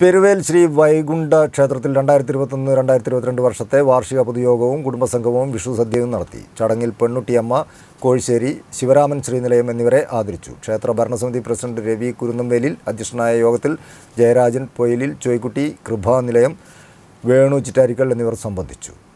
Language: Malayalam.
പെരുവേൽ ശ്രീ വൈകുണ്ഠ ക്ഷേത്രത്തിൽ രണ്ടായിരത്തി ഇരുപത്തൊന്ന് രണ്ടായിരത്തി ഇരുപത്തിരണ്ട് വർഷത്തെ വാർഷിക പൊതുയോഗവും കുടുംബസംഗമവും വിഷു സദ്യയും നടത്തി ചടങ്ങിൽ പെണ്ണുട്ടിയമ്മ കോഴിശ്ശേരി ശിവരാമൻ ശ്രീനിലയം എന്നിവരെ ആദരിച്ചു ക്ഷേത്ര ഭരണസമിതി പ്രസിഡന്റ് രവി കുരുന്നംവേലിൽ അധ്യക്ഷനായ യോഗത്തിൽ ജയരാജൻ പൊയിലിൽ ചോയ്ക്കുട്ടി കൃഭാനിലയം വേണു ചിറ്റാരിക്കൽ എന്നിവർ സംബന്ധിച്ചു